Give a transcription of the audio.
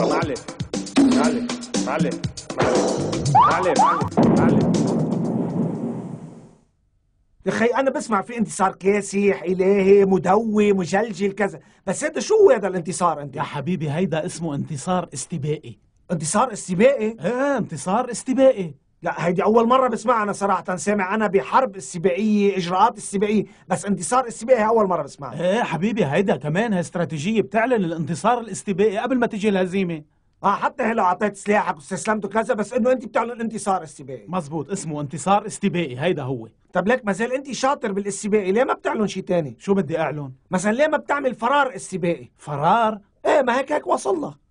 يا خي انا بسمع في انتصار كاسح الهي مدوي مجلجل كذا بس هذا شو هذا الانتصار انت يا حبيبي هيدا اسمه انتصار استبائي انتصار استبائي ايه انتصار استبائي لا هيدي اول مره بسمعها انا صراحه سامع انا بحرب السباعيه اجراءات السباعيه بس انتصار استباقي اول مره بسمعها ايه حبيبي هيدا كمان استراتيجيه بتعلن الانتصار الاستباقي قبل ما تجي الهزيمه اه حتى هلا اعطيت سلاحك واستسلمت وكذا بس انه انت بتعلن انتصار استباقي مزبوط اسمه انتصار استباقي هيدا هو طب ليك مازال انت شاطر بالاستباقي ليه ما بتعلن شيء تاني شو بدي اعلن مثلا ليه ما بتعمل فرار استباقي فرار ايه ما هيك هيك وصلنا